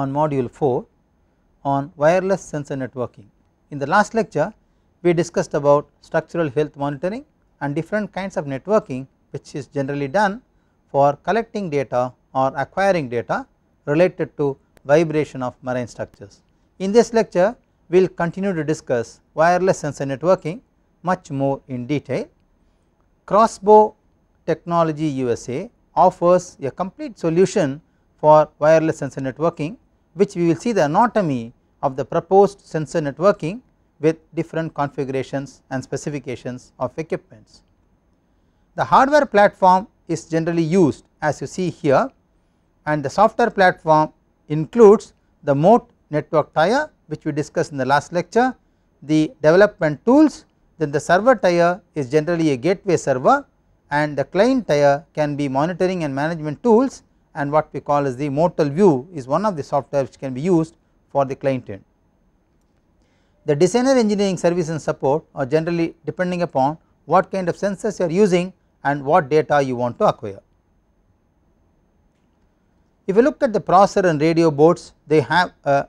on module 4 on wireless sensor networking. In the last lecture we discussed about structural health monitoring and different kinds of networking which is generally done for collecting data or acquiring data related to vibration of marine structures. In this lecture we will continue to discuss wireless sensor networking much more in detail. Crossbow Technology USA offers a complete solution for wireless sensor networking which we will see the anatomy of the proposed sensor networking with different configurations and specifications of equipments. The hardware platform is generally used as you see here and the software platform includes the moat network tire which we discussed in the last lecture, the development tools then the server tire is generally a gateway server and the client tire can be monitoring and management tools and what we call as the mortal view is one of the software which can be used for the client end. The designer engineering service and support are generally depending upon what kind of sensors you are using and what data you want to acquire. If you look at the processor and radio boards they have a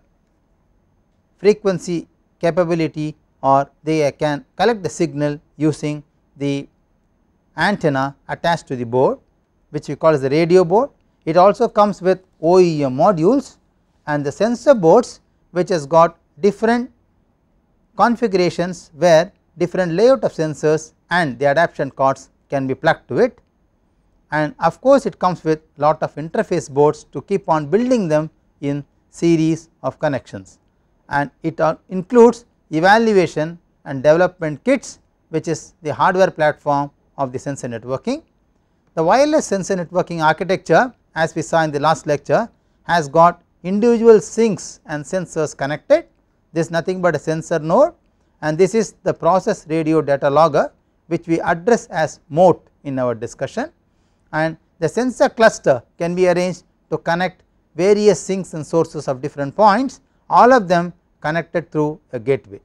frequency capability or they can collect the signal using the antenna attached to the board which we call as the radio board it also comes with OEM modules and the sensor boards which has got different configurations where different layout of sensors and the adaptation cards can be plugged to it and of course it comes with lot of interface boards to keep on building them in series of connections and it includes evaluation and development kits which is the hardware platform of the sensor networking. The wireless sensor networking architecture as we saw in the last lecture has got individual sinks and sensors connected. This is nothing but a sensor node and this is the process radio data logger which we address as moat in our discussion and the sensor cluster can be arranged to connect various sinks and sources of different points all of them connected through a gateway.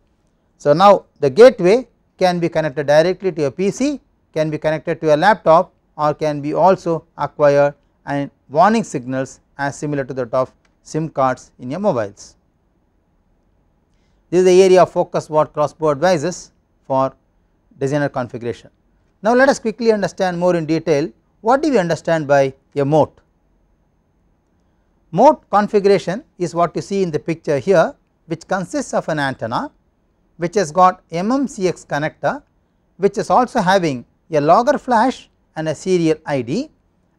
So, now the gateway can be connected directly to a PC, can be connected to a laptop or can be also acquired and warning signals as similar to that of SIM cards in your mobiles. This is the area of focus what Crossbow advises for designer configuration. Now, let us quickly understand more in detail what do we understand by a moat. Moat configuration is what you see in the picture here which consists of an antenna which has got MMCX connector which is also having a logger flash and a serial ID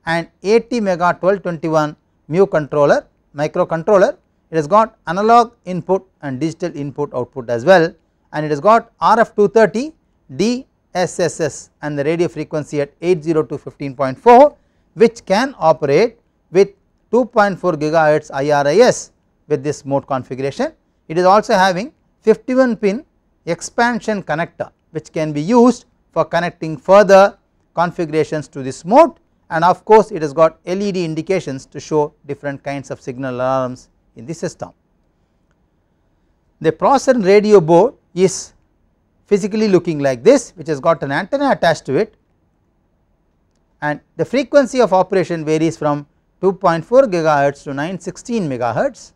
and 80 mega 1221 mu controller microcontroller. It has got analog input and digital input output as well and it has got RF 230 DSSS and the radio frequency at eight zero to fifteen point four, which can operate with 2.4 gigahertz IRIS with this mode configuration. It is also having 51 pin expansion connector which can be used for connecting further configurations to this mode and of course it has got LED indications to show different kinds of signal alarms in the system. The Prosen radio board is physically looking like this which has got an antenna attached to it and the frequency of operation varies from 2.4 gigahertz to 916 megahertz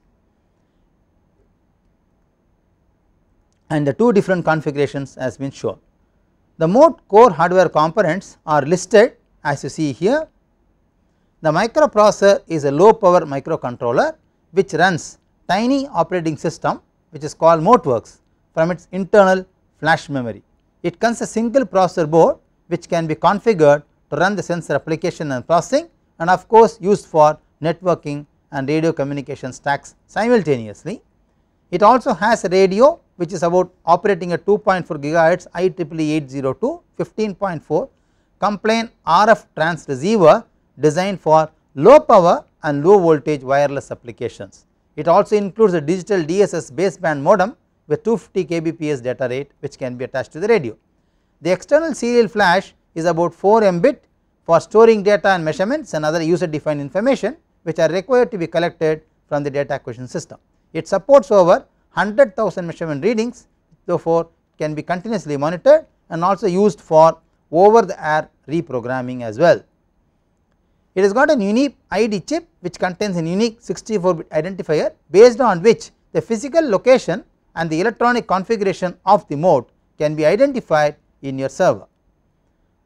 and the two different configurations has been shown. The more core hardware components are listed as you see here. The microprocessor is a low power microcontroller which runs tiny operating system which is called MotWorks, from its internal flash memory. It consists a single processor board which can be configured to run the sensor application and processing and of course used for networking and radio communication stacks simultaneously. It also has a radio which is about operating at 2.4 gigahertz IEEE 802 15.4 complain RF trans receiver designed for low power and low voltage wireless applications. It also includes a digital DSS baseband modem with 250 kbps data rate which can be attached to the radio. The external serial flash is about 4 mbit for storing data and measurements and other user defined information which are required to be collected from the data acquisition system. It supports over 100,000 measurement readings therefore, can be continuously monitored and also used for over the air reprogramming as well. It has got a unique ID chip which contains a unique 64 bit identifier based on which the physical location and the electronic configuration of the mode can be identified in your server.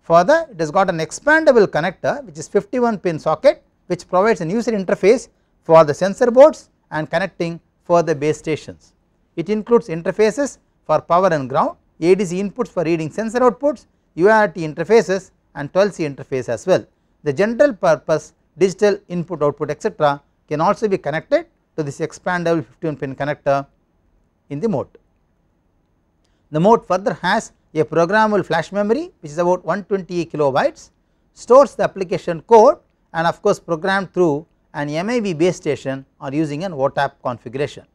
Further it has got an expandable connector which is 51 pin socket which provides an user interface for the sensor boards and connecting for the base stations. It includes interfaces for power and ground, ADC inputs for reading sensor outputs UART interfaces and 12C interface as well. The general purpose digital input output etc., can also be connected to this expandable 15 pin connector in the mode. The mode further has a programmable flash memory which is about 128 kilobytes, stores the application code and of course programmed through an MAV base station or using an OTAP configuration.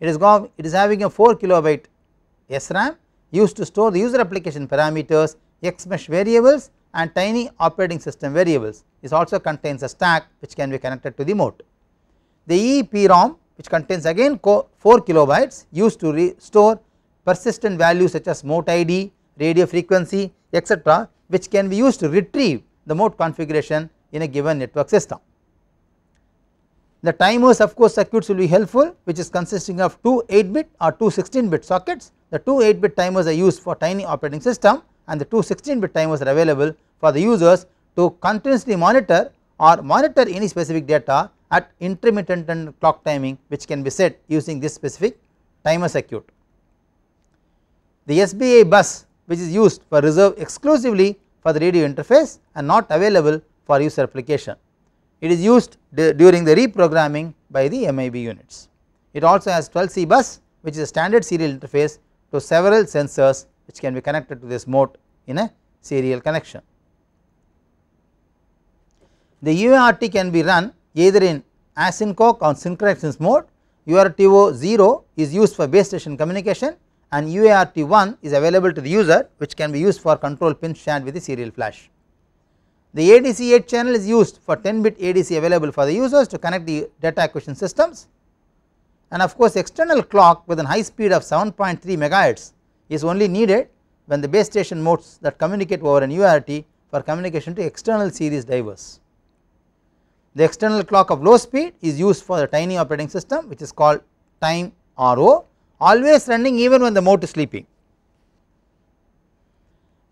It is, it is having a 4 kilobyte SRAM used to store the user application parameters X mesh variables and tiny operating system variables this also contains a stack which can be connected to the moat. The EEPROM which contains again 4 kilobytes used to store persistent values such as moat ID, radio frequency etc which can be used to retrieve the moat configuration in a given network system. The timers of course circuits will be helpful which is consisting of two 8 bit or two 16 bit sockets. The two 8 bit timers are used for tiny operating system and the two 16 bit timers are available for the users to continuously monitor or monitor any specific data at intermittent and clock timing which can be set using this specific timer circuit. The SBA bus which is used for reserved exclusively for the radio interface and not available for user application. It is used during the reprogramming by the MIB units. It also has 12C bus which is a standard serial interface to several sensors which can be connected to this mode in a serial connection. The UART can be run either in async or synchronous mode URTO0 is used for base station communication and UART1 is available to the user which can be used for control pin shared with the serial flash. The ADC8 channel is used for 10 bit ADC available for the users to connect the data acquisition systems and of course external clock with a high speed of 7.3 megahertz is only needed when the base station modes that communicate over an URT for communication to external series divers. The external clock of low speed is used for the tiny operating system which is called time RO always running even when the mode is sleeping.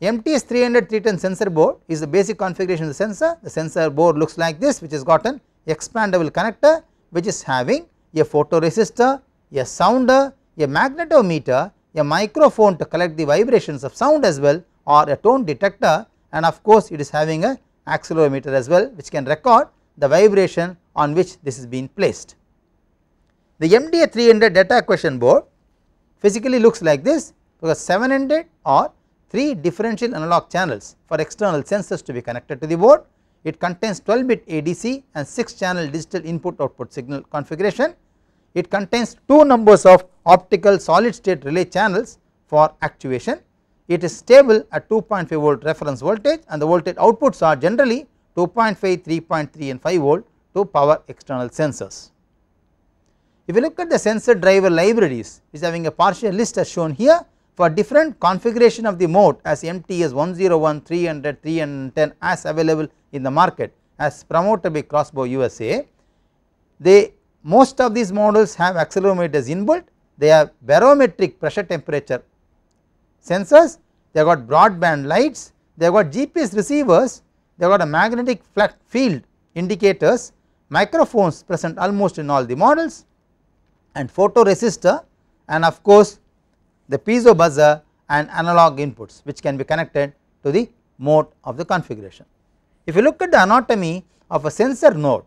MTS 300 310 sensor board is the basic configuration of the sensor. The sensor board looks like this which has got an expandable connector which is having a photoresistor, a sounder, a magnetometer a microphone to collect the vibrations of sound as well or a tone detector and of course it is having a accelerometer as well which can record the vibration on which this is being placed. The MDA 300 data question board physically looks like this because 700 or 3 differential analog channels for external sensors to be connected to the board. It contains 12 bit ADC and 6 channel digital input output signal configuration it contains 2 numbers of optical solid state relay channels for actuation. It is stable at 2.5 volt reference voltage and the voltage outputs are generally 2.5, 3.3 and 5 volt to power external sensors. If you look at the sensor driver libraries is having a partial list as shown here for different configuration of the mode as MTS 101, 300, 310 as available in the market as promoted by Crossbow USA. They most of these models have accelerometers inbuilt, they have barometric pressure temperature sensors, they have got broadband lights, they have got GPS receivers, they have got a magnetic field indicators, microphones present almost in all the models and photoresistor and of course the piezo buzzer and analog inputs which can be connected to the mode of the configuration. If you look at the anatomy of a sensor node,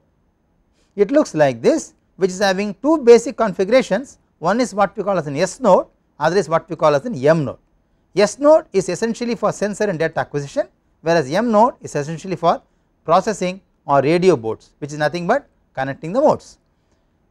it looks like this which is having two basic configurations one is what we call as an S node other is what we call as an M node. S node is essentially for sensor and data acquisition whereas M node is essentially for processing or radio boards which is nothing but connecting the modes.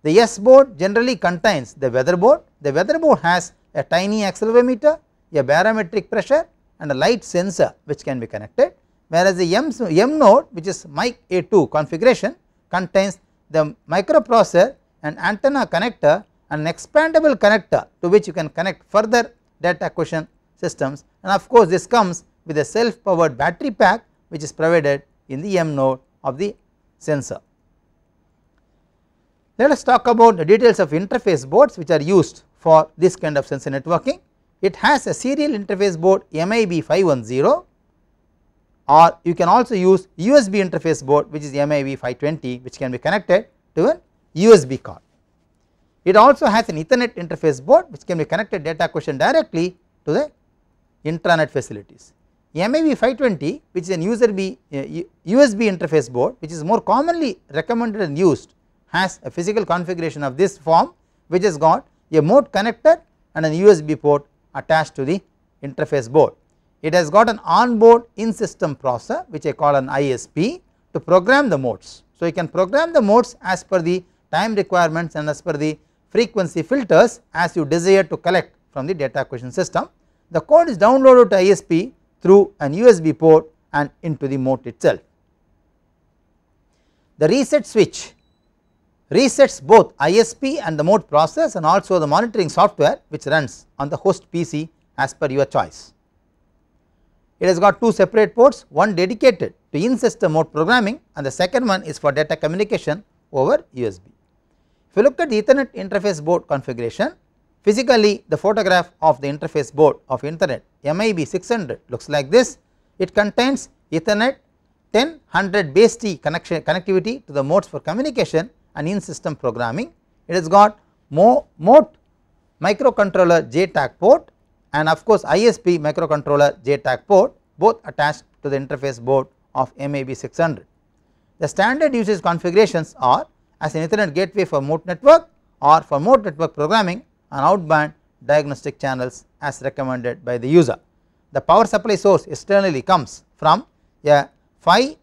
The S board generally contains the weather board, the weather board has a tiny accelerometer, a barometric pressure and a light sensor which can be connected whereas the M, M node which is mic A2 configuration contains the microprocessor an antenna connector an expandable connector to which you can connect further data acquisition systems and of course this comes with a self powered battery pack which is provided in the M node of the sensor. Let us talk about the details of interface boards which are used for this kind of sensor networking. It has a serial interface board MIB510 or you can also use USB interface board which is MIV 520 which can be connected to a USB card. It also has an ethernet interface board which can be connected data question directly to the intranet facilities. MIV 520 which is an USB uh, interface board which is more commonly recommended and used has a physical configuration of this form which has got a mode connector and an USB port attached to the interface board. It has got an onboard in-system processor which I call an ISP to program the modes. So, you can program the modes as per the time requirements and as per the frequency filters as you desire to collect from the data acquisition system. The code is downloaded to ISP through an USB port and into the mode itself. The reset switch resets both ISP and the mode process and also the monitoring software which runs on the host PC as per your choice. It has got two separate ports, one dedicated to in-system mode programming and the second one is for data communication over USB. If you look at the Ethernet interface board configuration, physically the photograph of the interface board of Ethernet MIB 600 looks like this. It contains Ethernet 10 100 base T connection connectivity to the modes for communication and in-system programming. It has got Mo mode microcontroller JTAG port and of course ISP microcontroller JTAG port both attached to the interface board of MAB600. The standard usage configurations are as an Ethernet gateway for mode network or for mode network programming and outband diagnostic channels as recommended by the user. The power supply source externally comes from a 5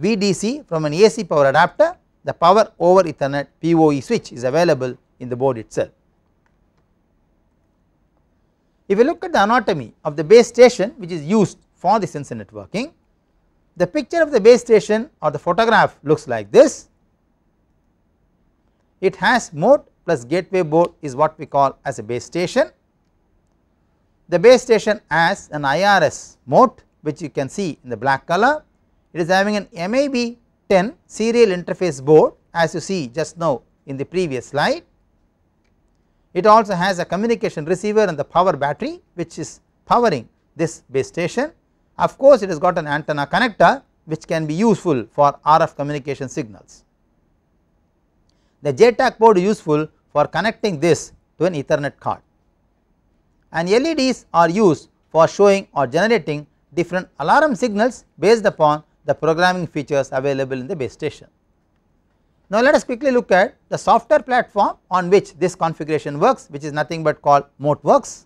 VDC from an AC power adapter, the power over Ethernet PoE switch is available in the board itself. If you look at the anatomy of the base station which is used for the sensor networking, the picture of the base station or the photograph looks like this. It has mode plus gateway board is what we call as a base station. The base station has an IRS mode which you can see in the black color. It is having an MIB 10 serial interface board as you see just now in the previous slide. It also has a communication receiver and the power battery which is powering this base station. Of course, it has got an antenna connector which can be useful for RF communication signals. The JTAG board is useful for connecting this to an ethernet card and LEDs are used for showing or generating different alarm signals based upon the programming features available in the base station. Now let us quickly look at the software platform on which this configuration works which is nothing but called MoteWorks.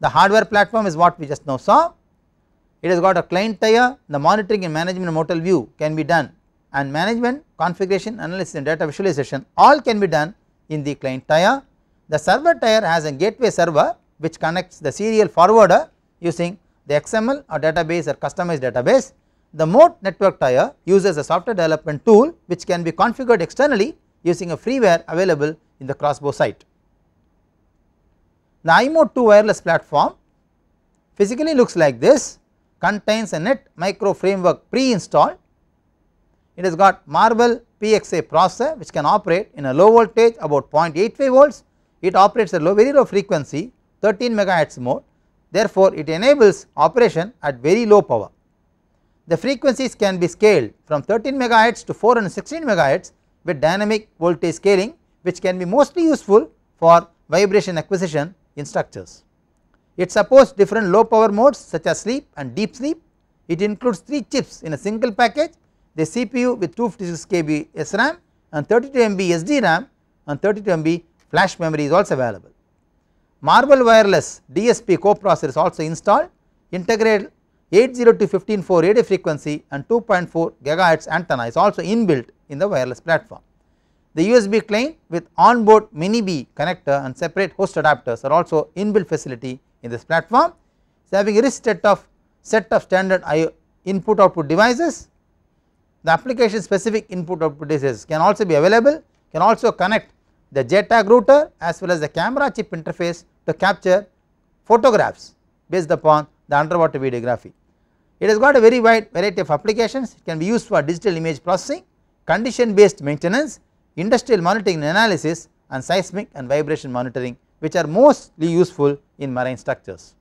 The hardware platform is what we just now saw. It has got a client tier, the monitoring and management of view can be done and management, configuration, analysis and data visualization all can be done in the client tier. The server tier has a gateway server which connects the serial forwarder using the XML or database or customized database the mode network tire uses a software development tool which can be configured externally using a freeware available in the crossbow site. The iMode 2 wireless platform physically looks like this contains a net micro framework pre-installed. It has got Marvel PXA processor which can operate in a low voltage about 0.85 volts. It operates at low, very low frequency 13 megahertz mode therefore, it enables operation at very low power the frequencies can be scaled from 13 megahertz to 416 megahertz with dynamic voltage scaling which can be mostly useful for vibration acquisition in structures. It supports different low power modes such as sleep and deep sleep. It includes 3 chips in a single package, the CPU with 256 KB SRAM and 32 MB SDRAM and 32 MB flash memory is also available. Marble wireless DSP coprocessor is also installed, integrated. 802.15 radio frequency and 2.4 gigahertz antenna is also inbuilt in the wireless platform. The USB client with onboard mini B connector and separate host adapters are also inbuilt facility in this platform. So, having a rich set of set of standard IO input output devices, the application specific input output devices can also be available, can also connect the JTAG router as well as the camera chip interface to capture photographs based upon the underwater videography. It has got a very wide variety of applications, it can be used for digital image processing, condition based maintenance, industrial monitoring and analysis and seismic and vibration monitoring which are mostly useful in marine structures.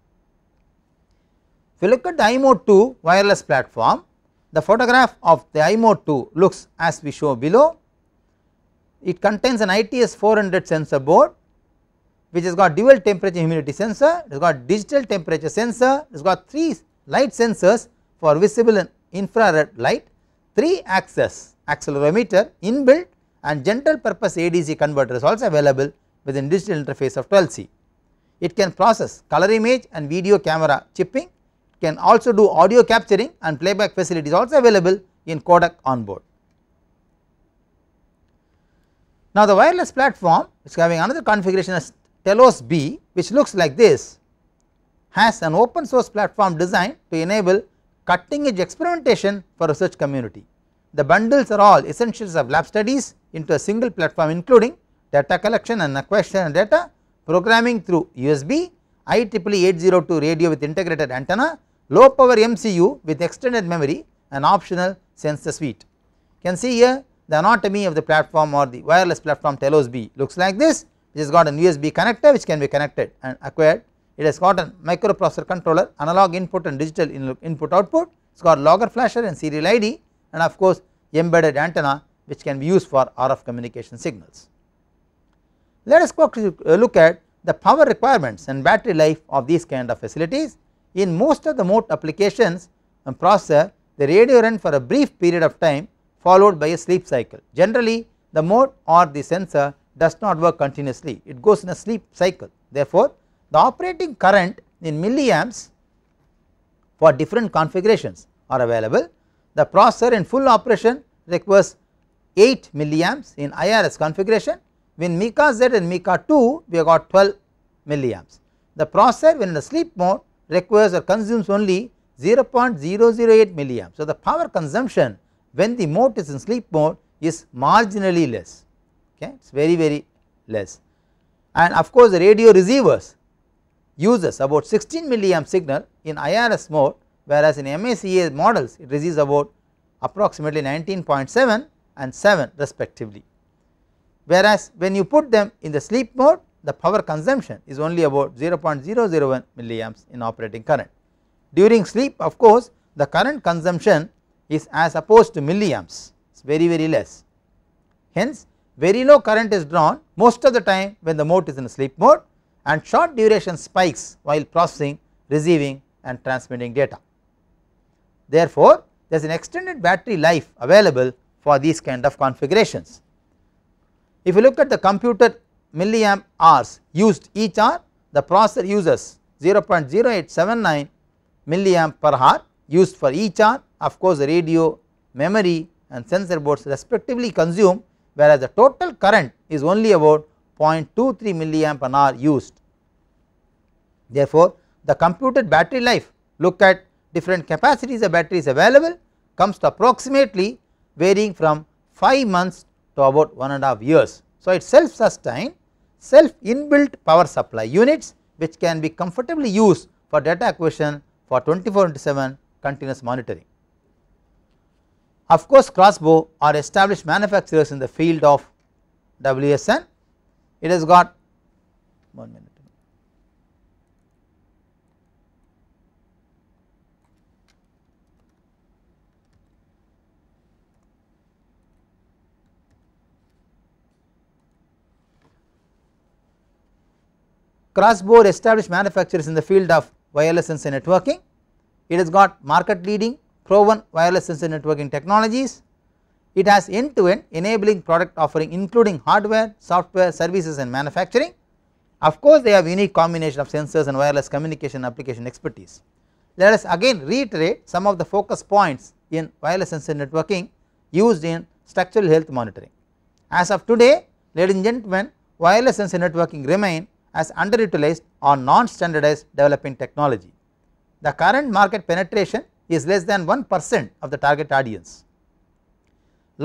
If you look at the iMode 2 wireless platform, the photograph of the iMode 2 looks as we show below. It contains an ITS 400 sensor board which has got dual temperature humidity sensor, it has got digital temperature sensor, it has got 3 light sensors for visible and infrared light, 3 axis accelerometer inbuilt and general purpose ADC converter is also available within digital interface of 12C. It can process color image and video camera chipping, can also do audio capturing and playback facilities also available in Kodak onboard. Now the wireless platform is having another configuration as Telos B which looks like this has an open source platform designed to enable cutting edge experimentation for research community. The bundles are all essentials of lab studies into a single platform including data collection and acquisition of data, programming through USB, IEEE 802 radio with integrated antenna, low power MCU with extended memory and optional sensor suite. You can see here the anatomy of the platform or the wireless platform Telos B looks like this which has got an USB connector which can be connected and acquired it has got a microprocessor controller, analog input and digital input output, it has got logger flasher and serial ID and of course embedded antenna which can be used for RF communication signals. Let us uh, look at the power requirements and battery life of these kind of facilities. In most of the mode applications and processor the radio run for a brief period of time followed by a sleep cycle. Generally the mode or the sensor does not work continuously, it goes in a sleep cycle. Therefore, the operating current in milliamps for different configurations are available. The processor in full operation requires 8 milliamps in IRS configuration when Mica Z and Mica 2 we have got 12 milliamps. The processor when in the sleep mode requires or consumes only 0.008 milliamps. So, the power consumption when the mode is in sleep mode is marginally less okay it is very very less and of course the radio receivers uses about 16 milliamp signal in IRS mode whereas in MACA models it receives about approximately 19.7 and 7 respectively. Whereas when you put them in the sleep mode the power consumption is only about 0.001 milliamps in operating current. During sleep of course the current consumption is as opposed to milliamps it is very very less. Hence very low current is drawn most of the time when the mode is in sleep mode and short duration spikes while processing, receiving and transmitting data. Therefore, there is an extended battery life available for these kind of configurations. If you look at the computer milliamp hours used each hour, the processor uses 0.0879 milliamp per hour used for each hour. Of course, the radio, memory and sensor boards respectively consume whereas the total current is only about 0.23 milliamp an hour used. Therefore, the computed battery life look at different capacities of batteries available comes to approximately varying from 5 months to about 1 and a half years. So, it self sustained self inbuilt power supply units which can be comfortably used for data acquisition for 24 into 7 continuous monitoring. Of course, Crossbow are established manufacturers in the field of WSN it has got one minute. Crossbow established manufacturers in the field of wireless sensor networking. It has got market leading proven wireless sensor networking technologies it has end to end enabling product offering including hardware, software, services and manufacturing. Of course, they have unique combination of sensors and wireless communication application expertise. Let us again reiterate some of the focus points in wireless sensor networking used in structural health monitoring. As of today, ladies and gentlemen, wireless sensor networking remain as underutilized or non-standardized developing technology. The current market penetration is less than 1 percent of the target audience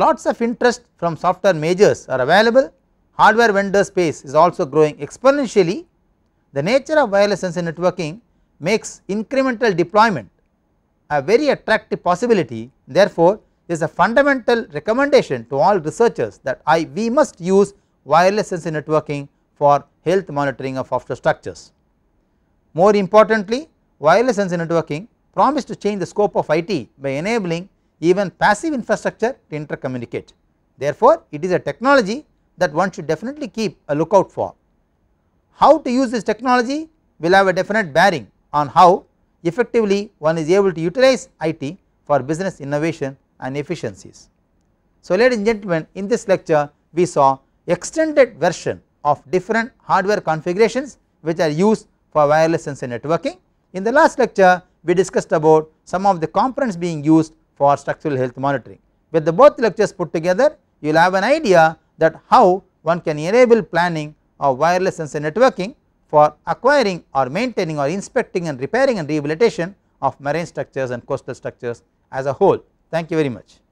lots of interest from software majors are available, hardware vendor space is also growing exponentially. The nature of wireless sensor networking makes incremental deployment a very attractive possibility. Therefore, is a fundamental recommendation to all researchers that I we must use wireless sensor networking for health monitoring of software structures. More importantly, wireless sensor networking promise to change the scope of IT by enabling even passive infrastructure to intercommunicate. Therefore, it is a technology that one should definitely keep a lookout for. How to use this technology will have a definite bearing on how effectively one is able to utilize IT for business innovation and efficiencies. So, ladies and gentlemen in this lecture we saw extended version of different hardware configurations which are used for wireless sensor networking. In the last lecture we discussed about some of the components being used for structural health monitoring. With the both lectures put together you will have an idea that how one can enable planning of wireless sensor networking for acquiring or maintaining or inspecting and repairing and rehabilitation of marine structures and coastal structures as a whole. Thank you very much.